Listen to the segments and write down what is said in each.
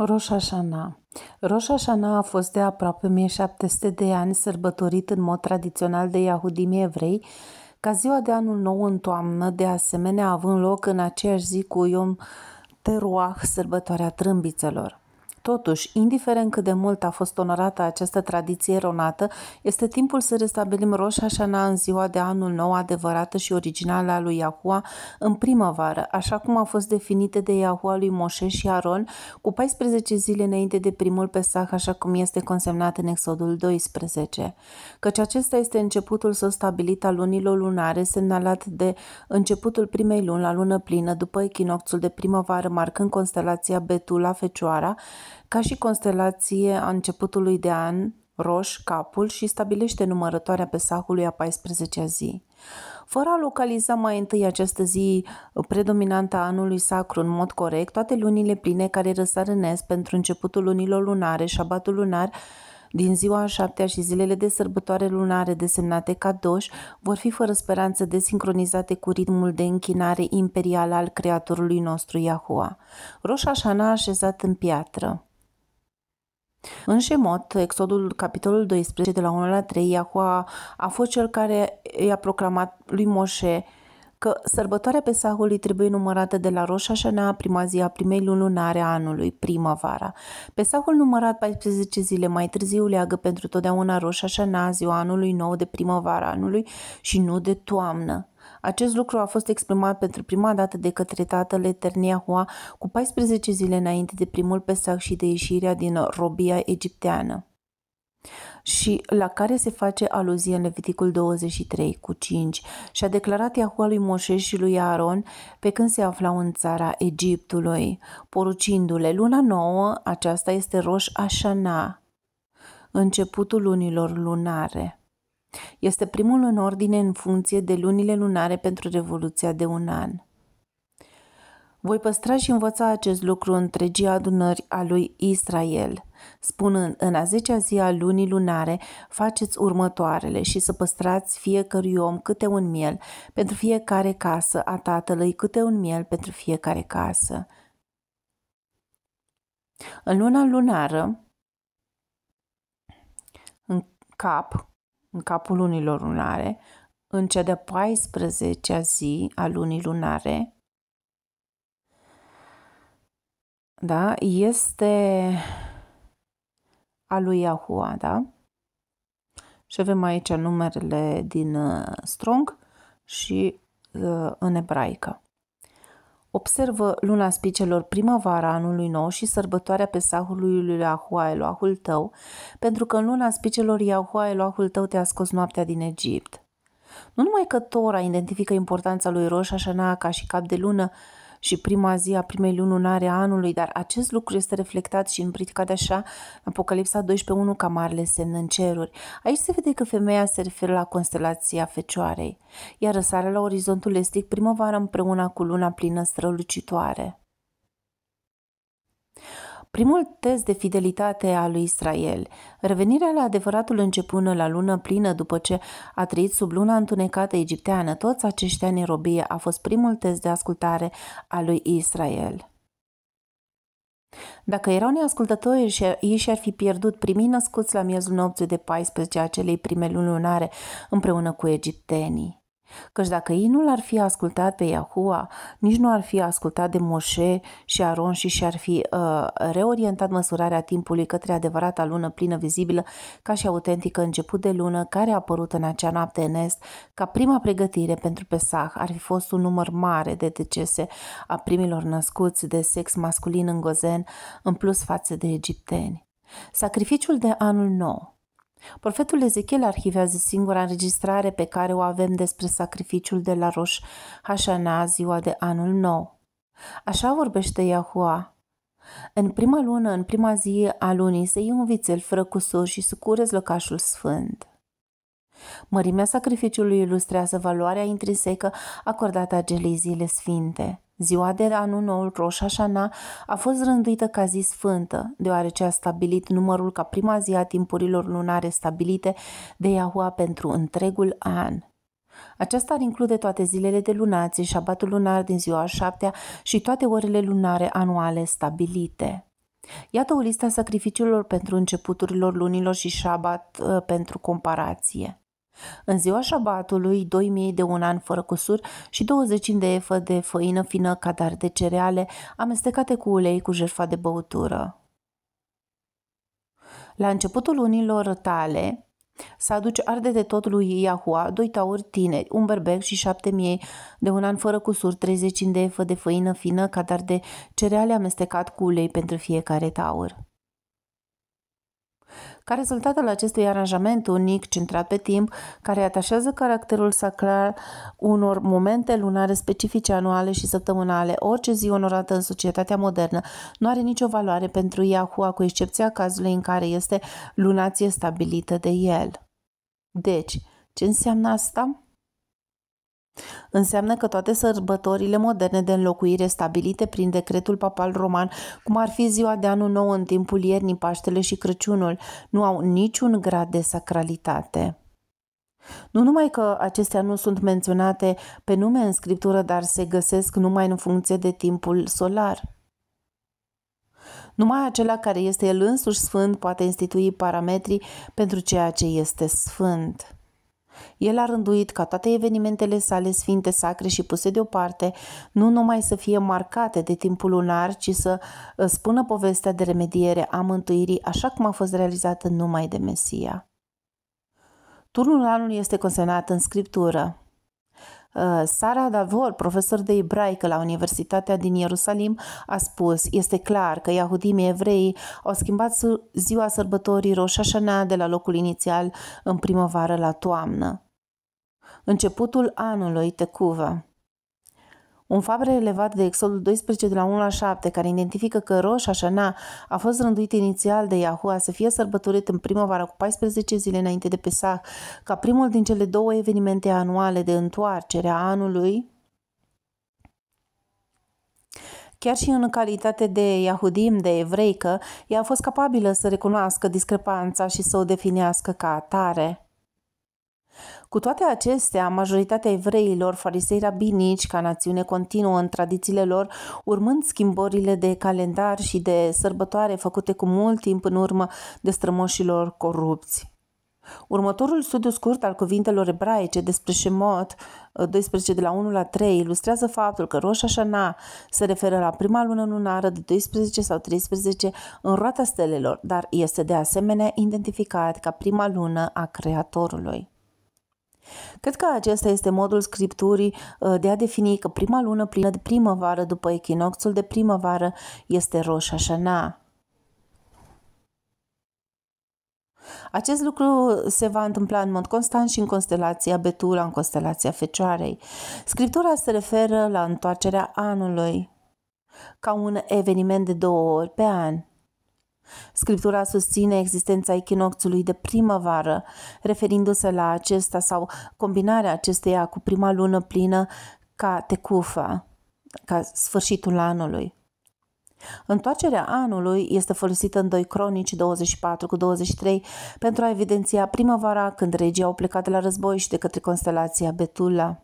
Rosh Hashanah Rosh Hashanah a fost de aproape 1700 de ani sărbătorit în mod tradițional de iahudimi evrei, ca ziua de anul nou în toamnă, de asemenea având loc în aceeași zi cu Iom Teruah, sărbătoarea trâmbițelor. Totuși, indiferent cât de mult a fost onorată această tradiție eronată, este timpul să restabilim Roșa Șana în ziua de anul nou adevărată și originală a lui Iahua în primăvară, așa cum a fost definită de Iahua lui Moșe și Aron cu 14 zile înainte de primul Pesach, așa cum este consemnat în Exodul 12. Căci acesta este începutul său stabilit al lunilor lunare, semnalat de începutul primei luni la lună plină după echinocțul de primăvară, marcând constelația Betula Fecioara, ca și constelație a începutului de an, roș capul și stabilește numărătoarea pesahului a 14-a zi. Fără a localiza mai întâi această zi predominantă a anului sacru în mod corect, toate lunile pline care răsar pentru începutul lunilor lunare, șabatul lunar, din ziua a șaptea și zilele de sărbătoare lunare desemnate ca doș vor fi fără speranță desincronizate cu ritmul de închinare imperial al creatorului nostru Yahua. Roș Hashanah așezat în piatră. În Shemot, exodul capitolul 12 de la 1 la 3, Iahua a fost cel care i-a proclamat lui Moșe că sărbătoarea Pesahului trebuie numărată de la Roșa Șana, prima zi a primei luni lunare a anului, primăvara. Pesahul numărat 14 zile mai târziu leagă pentru totdeauna Roșa Șana, ziua anului nou de primăvara anului și nu de toamnă. Acest lucru a fost exprimat pentru prima dată de către tatăl Hua cu 14 zile înainte de primul Pesach și de ieșirea din robia egipteană și la care se face aluzie în Leviticul 23 cu 5 și a declarat Iahua lui Moșe și lui Aaron pe când se aflau în țara Egiptului, porucindu-le luna nouă, aceasta este Roș Așana, începutul lunilor lunare. Este primul în ordine în funcție de lunile lunare pentru Revoluția de un an. Voi păstra și învăța acest lucru întregii adunări a lui Israel – spunând în a zecea zi a lunii lunare faceți următoarele și să păstrați fiecărui om câte un miel pentru fiecare casă a tatălui, câte un miel pentru fiecare casă. În luna lunară, în cap, în capul lunilor lunare, în cea de-a 14-a zi a lunii lunare, da, este a lui Yahua, da? Și avem aici numerele din uh, Strong și uh, în ebraică. Observă luna spicelor primăvara anului nou și sărbătoarea pesahului lui Yahua Elohul tău, pentru că în luna spicelor Yahua Elohul tău te-a scos noaptea din Egipt. Nu numai că Tora identifică importanța lui Roșa Așana ca și cap de lună, și prima zi a primei luni lunare a anului, dar acest lucru este reflectat și în Britica de așa, Apocalipsa 12.1 ca marele semn în ceruri. Aici se vede că femeia se referă la constelația Fecioarei, iar răsarea la orizontul estic primăvara împreună cu luna plină strălucitoare. Primul test de fidelitate a lui Israel, revenirea la adevăratul început la lună plină după ce a trăit sub luna întunecată egipteană toți acești ani în robie, a fost primul test de ascultare a lui Israel. Dacă erau neascultători și ei și-ar fi pierdut primii născuți la miezul nopții de 14 a acelei prime luni lunare împreună cu egiptenii. Căci dacă ei nu l-ar fi ascultat pe Yahua, nici nu ar fi ascultat de Moșe și Aron și și-ar fi uh, reorientat măsurarea timpului către adevărata lună plină vizibilă ca și autentică început de lună care a apărut în acea noapte în est, ca prima pregătire pentru Pesah ar fi fost un număr mare de decese a primilor născuți de sex masculin în Gozen, în plus față de egipteni. Sacrificiul de anul nou, Profetul Ezechiel arhivează singura înregistrare pe care o avem despre sacrificiul de la Roș Hașana, ziua de anul nou. Așa vorbește Iahua. În prima lună, în prima zi a lunii, se iei un vițel fără cusur și să curezi lăcașul sfânt. Mărimea sacrificiului ilustrează valoarea intrinsecă acordată acelei zile sfinte. Ziua de anul nou, Rosh a fost rânduită ca zi sfântă, deoarece a stabilit numărul ca prima zi a timpurilor lunare stabilite de Yahua pentru întregul an. Aceasta ar include toate zilele de lunație, șabatul lunar din ziua a șaptea și toate orele lunare anuale stabilite. Iată o listă a sacrificiilor pentru începuturilor lunilor și șabat uh, pentru comparație. În ziua șabatului, 2000 de un an fără cusur și 20 de efă de făină fină cadar de cereale, amestecate cu ulei cu jerfa de băutură. La începutul lunilor tale, să aduce arde de tot lui Iahua, doi tauri tineri, un berbec și șapte miei, de un an fără cusur, 30 de efă de făină fină, cadar de cereale amestecat cu ulei pentru fiecare taur. Ca rezultat al acestui aranjament unic, centrat pe timp, care atașează caracterul sacral unor momente lunare specifice anuale și săptămânale, orice zi onorată în societatea modernă nu are nicio valoare pentru Yahua, cu excepția cazului în care este lunație stabilită de el. Deci, ce înseamnă asta? Înseamnă că toate sărbătorile moderne de înlocuire stabilite prin decretul papal roman, cum ar fi ziua de anul nou în timpul iernii, Paștele și Crăciunul, nu au niciun grad de sacralitate. Nu numai că acestea nu sunt menționate pe nume în scriptură, dar se găsesc numai în funcție de timpul solar. Numai acela care este el însuși sfânt poate institui parametrii pentru ceea ce este sfânt. El a rânduit ca toate evenimentele sale sfinte, sacre și puse deoparte, nu numai să fie marcate de timpul lunar, ci să uh, spună povestea de remediere a mântuirii așa cum a fost realizată numai de Mesia. Turnul anului este consemnat în scriptură. Uh, Sara Davor, profesor de ebraică la Universitatea din Ierusalim, a spus, este clar că iahudimii evrei au schimbat ziua sărbătorii Rosh Hashanah de la locul inițial în primăvară la toamnă. Începutul anului Tecuva un fapt relevat de Exodul 12 de la 1 la 7, care identifică că Rosh Hashanah a fost rânduit inițial de Yahua să fie sărbătorit în primăvară cu 14 zile înainte de Pesach, ca primul din cele două evenimente anuale de întoarcere a anului, Chiar și în calitate de iahudim, de evreică, ea a fost capabilă să recunoască discrepanța și să o definească ca atare. Cu toate acestea, majoritatea evreilor, farisei rabinici, ca națiune continuă în tradițiile lor, urmând schimbările de calendar și de sărbătoare făcute cu mult timp în urmă de strămoșilor corupți. Următorul studiu scurt al cuvintelor ebraice despre Shemot, 12 de la 1 la 3, ilustrează faptul că Rosh Hashanah se referă la prima lună lunară de 12 sau 13 în roata stelelor, dar este de asemenea identificat ca prima lună a Creatorului. Cred că acesta este modul scripturii uh, de a defini că prima lună plină de primăvară după echinoxul de primăvară este Rosh Hashanah. Acest lucru se va întâmpla în mod constant și în constelația Betula, în constelația Fecioarei. Scriptura se referă la întoarcerea anului ca un eveniment de două ori pe an. Scriptura susține existența echinocțiului de primăvară, referindu-se la acesta sau combinarea acesteia cu prima lună plină ca tecufă, ca sfârșitul anului. Întoarcerea anului este folosită în 2 Cronici 24 cu 23 pentru a evidenția primăvara când regii au plecat de la război și de către constelația Betula.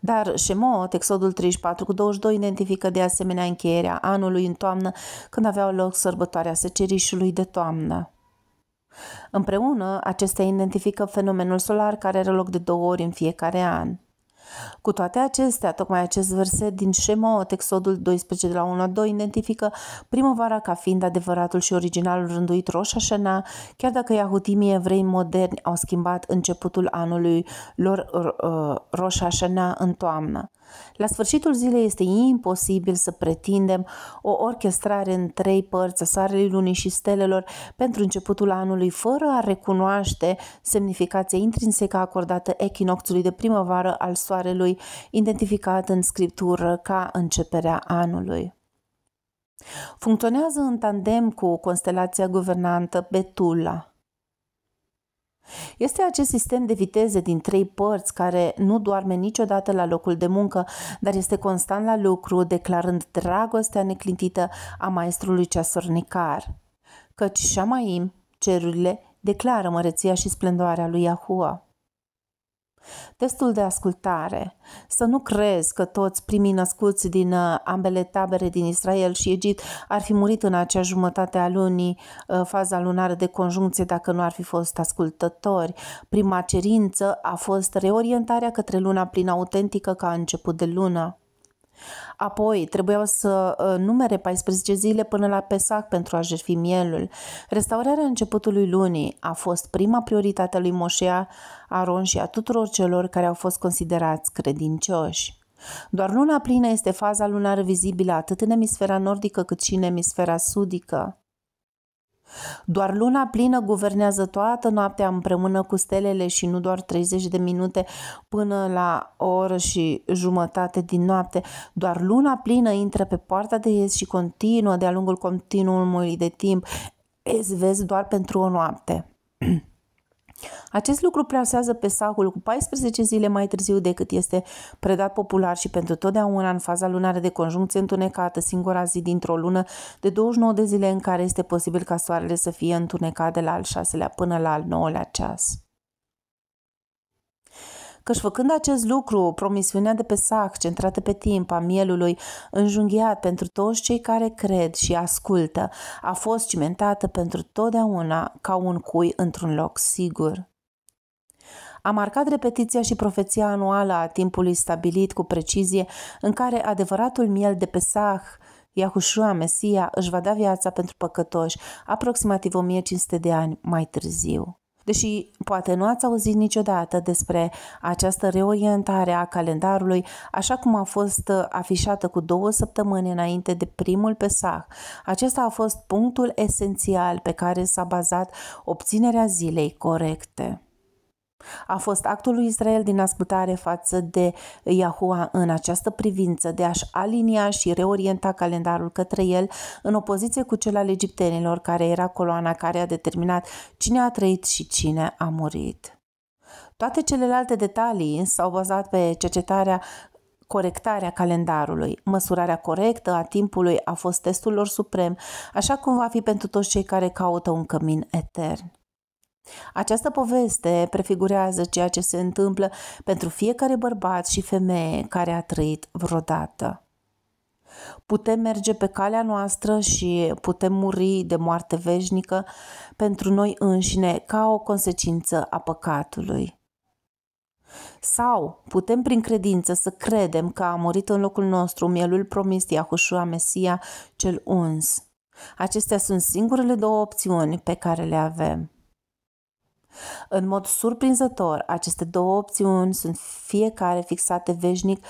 Dar Shemot, Exodul 34 cu 22, identifică de asemenea încheierea anului în toamnă, când aveau loc sărbătoarea secerișului de toamnă. Împreună, acestea identifică fenomenul solar care are loc de două ori în fiecare an. Cu toate acestea, tocmai acest verset din Shemot, Exodul 12 de la 1 la 2, identifică primăvara ca fiind adevăratul și originalul rânduit Rosh Hashanah, chiar dacă iahutimii evrei moderni au schimbat începutul anului lor uh, Rosh Hashanah în toamnă. La sfârșitul zilei este imposibil să pretindem o orchestrare în trei părți a Soarelui Lunii și Stelelor pentru începutul anului fără a recunoaște semnificația intrinsecă acordată echinocțului de primăvară al Soarelui, identificat în scriptură ca începerea anului. Funcționează în tandem cu constelația guvernantă Betula, este acest sistem de viteze din trei părți care nu doarme niciodată la locul de muncă, dar este constant la lucru, declarând dragostea neclintită a maestrului ceasornicar. Căci Șamaim, cerurile, declară măreția și splendoarea lui Iahua. Testul de ascultare. Să nu crezi că toți primii născuți din uh, ambele tabere din Israel și Egipt ar fi murit în acea jumătate a lunii, uh, faza lunară de conjuncție, dacă nu ar fi fost ascultători. Prima cerință a fost reorientarea către luna plină autentică ca început de lună. Apoi trebuiau să ă, numere 14 zile până la Pesac pentru a jertfi mielul. Restaurarea începutului lunii a fost prima prioritate a lui Moșea, Aron și a tuturor celor care au fost considerați credincioși. Doar luna plină este faza lunară vizibilă atât în emisfera nordică cât și în emisfera sudică. Doar luna plină guvernează toată noaptea împreună cu stelele și nu doar 30 de minute până la o oră și jumătate din noapte. Doar luna plină intră pe poarta de ies și continuă de-a lungul continuului de Ezi vezi doar pentru o noapte. Acest lucru plasează pesacul cu 14 zile mai târziu decât este predat popular și pentru totdeauna în faza lunară de conjuncție întunecată, singura zi dintr-o lună de 29 de zile în care este posibil ca soarele să fie întunecat de la al șaselea până la al nouălea ceas căci făcând acest lucru, promisiunea de pe sac, centrată pe timp a mielului, înjunghiat pentru toți cei care cred și ascultă, a fost cimentată pentru totdeauna ca un cui într-un loc sigur. A marcat repetiția și profeția anuală a timpului stabilit cu precizie în care adevăratul miel de Pesach, Iahușua Mesia, își va da viața pentru păcătoși aproximativ 1500 de ani mai târziu. Deși poate nu ați auzit niciodată despre această reorientare a calendarului, așa cum a fost afișată cu două săptămâni înainte de primul Pesach, acesta a fost punctul esențial pe care s-a bazat obținerea zilei corecte. A fost actul lui Israel din ascultare față de Iahua în această privință de a-și alinia și reorienta calendarul către el în opoziție cu cel al egiptenilor care era coloana care a determinat cine a trăit și cine a murit. Toate celelalte detalii s-au bazat pe cercetarea corectarea calendarului. Măsurarea corectă a timpului a fost testul lor suprem, așa cum va fi pentru toți cei care caută un cămin etern. Această poveste prefigurează ceea ce se întâmplă pentru fiecare bărbat și femeie care a trăit vreodată. Putem merge pe calea noastră și putem muri de moarte veșnică pentru noi înșine ca o consecință a păcatului. Sau putem prin credință să credem că a murit în locul nostru mielul promis Iahușua Mesia cel uns. Acestea sunt singurele două opțiuni pe care le avem. În mod surprinzător, aceste două opțiuni sunt fiecare fixate veșnic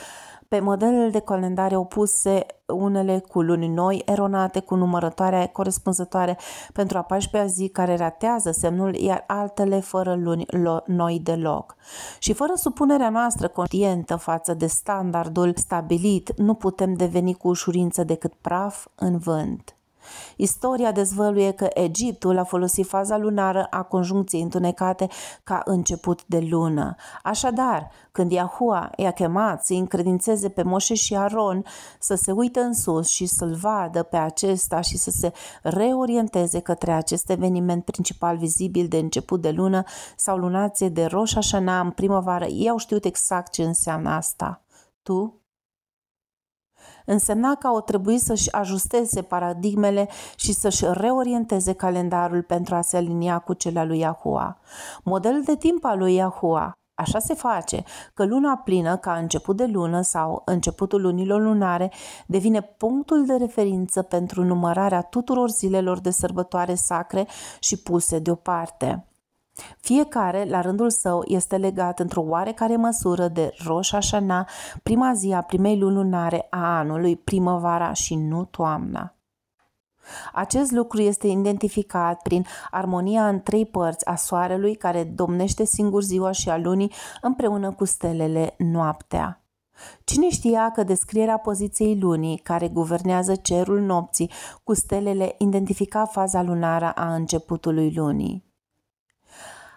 pe modelele de calendare opuse, unele cu luni noi eronate, cu numărătoarea corespunzătoare pentru a 14-a zi care ratează semnul, iar altele fără luni lo- noi deloc. Și fără supunerea noastră conștientă față de standardul stabilit, nu putem deveni cu ușurință decât praf în vânt. Istoria dezvăluie că Egiptul a folosit faza lunară a conjuncției întunecate ca început de lună. Așadar, când Iahua i-a chemat să încredințeze pe Moșe și Aron să se uită în sus și să-l vadă pe acesta și să se reorienteze către acest eveniment principal vizibil de început de lună sau lunație de roșa șana în primăvară, ei au știut exact ce înseamnă asta. Tu însemna că au trebuit să-și ajusteze paradigmele și să-și reorienteze calendarul pentru a se alinia cu cel al lui Yahua. Modelul de timp al lui Yahua, Așa se face că luna plină, ca început de lună sau începutul lunilor lunare, devine punctul de referință pentru numărarea tuturor zilelor de sărbătoare sacre și puse deoparte. Fiecare, la rândul său, este legat într-o oarecare măsură de Roșa Șana, prima zi a primei luni lunare a anului, primăvara și nu toamna. Acest lucru este identificat prin armonia în trei părți a soarelui care domnește singur ziua și a lunii împreună cu stelele noaptea. Cine știa că descrierea poziției lunii, care guvernează cerul nopții, cu stelele identifica faza lunară a începutului lunii?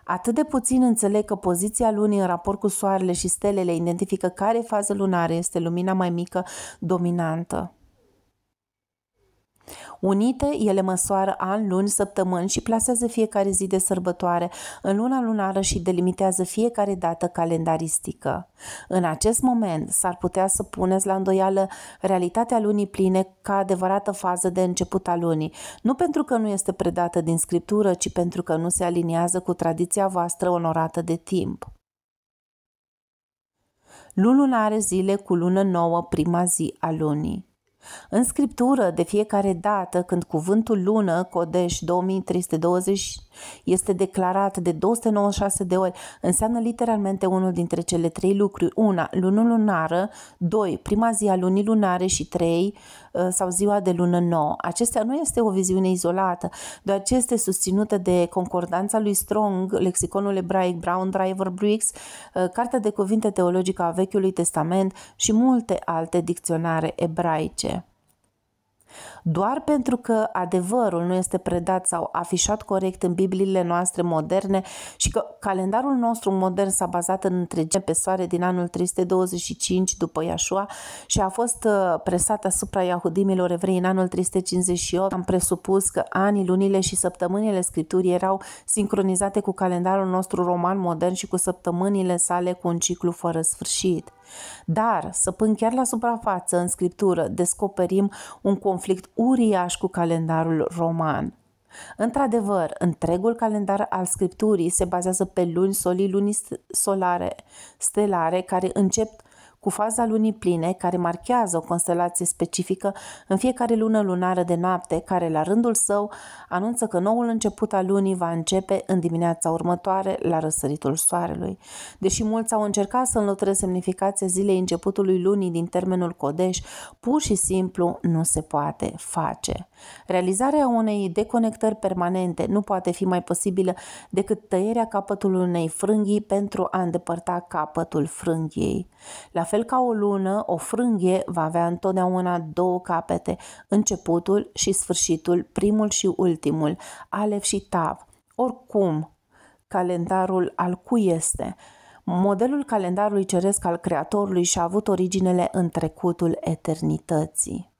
Atât de puțin înțeleg că poziția lunii în raport cu soarele și stelele identifică care fază lunară este lumina mai mică dominantă. Unite, ele măsoară an, luni, săptămâni și plasează fiecare zi de sărbătoare în luna lunară și delimitează fiecare dată calendaristică. În acest moment s-ar putea să puneți la îndoială realitatea lunii pline ca adevărată fază de început a lunii, nu pentru că nu este predată din scriptură, ci pentru că nu se aliniază cu tradiția voastră onorată de timp. Lunul are zile cu lună nouă prima zi a lunii. În scriptură, de fiecare dată când cuvântul lună, Codeș 2320, este declarat de 296 de ori, înseamnă literalmente unul dintre cele trei lucruri. Una, lună lunară, doi, prima zi a lunii lunare și trei, Uh, sau ziua de lună nouă. Acestea nu este o viziune izolată, doar ce este susținută de concordanța lui Strong, lexiconul ebraic Brown Driver Briggs, uh, Cartea de Cuvinte Teologică a Vechiului Testament și multe alte dicționare ebraice. Doar pentru că adevărul nu este predat sau afișat corect în Bibliile noastre moderne și că calendarul nostru modern s-a bazat în întregime pe soare din anul 325 după Iașua și a fost uh, presat asupra iahudimilor evrei în anul 358, am presupus că anii, lunile și săptămânile Scripturii erau sincronizate cu calendarul nostru roman modern și cu săptămânile sale cu un ciclu fără sfârșit. Dar, săpând chiar la suprafață în scriptură, descoperim un conflict uriaș cu calendarul roman. Într-adevăr, întregul calendar al scripturii se bazează pe luni, solii, luni solare, stelare, care încep cu faza lunii pline, care marchează o constelație specifică în fiecare lună lunară de noapte, care la rândul său anunță că noul început al lunii va începe în dimineața următoare la răsăritul soarelui. Deși mulți au încercat să înlăture semnificația zilei începutului lunii din termenul codeș, pur și simplu nu se poate face. Realizarea unei deconectări permanente nu poate fi mai posibilă decât tăierea capătului unei frânghii pentru a îndepărta capătul frânghiei. La fel ca o lună, o frânghie va avea întotdeauna două capete, începutul și sfârșitul, primul și ultimul, alef și tav. Oricum, calendarul al cui este? Modelul calendarului ceresc al Creatorului și-a avut originele în trecutul eternității.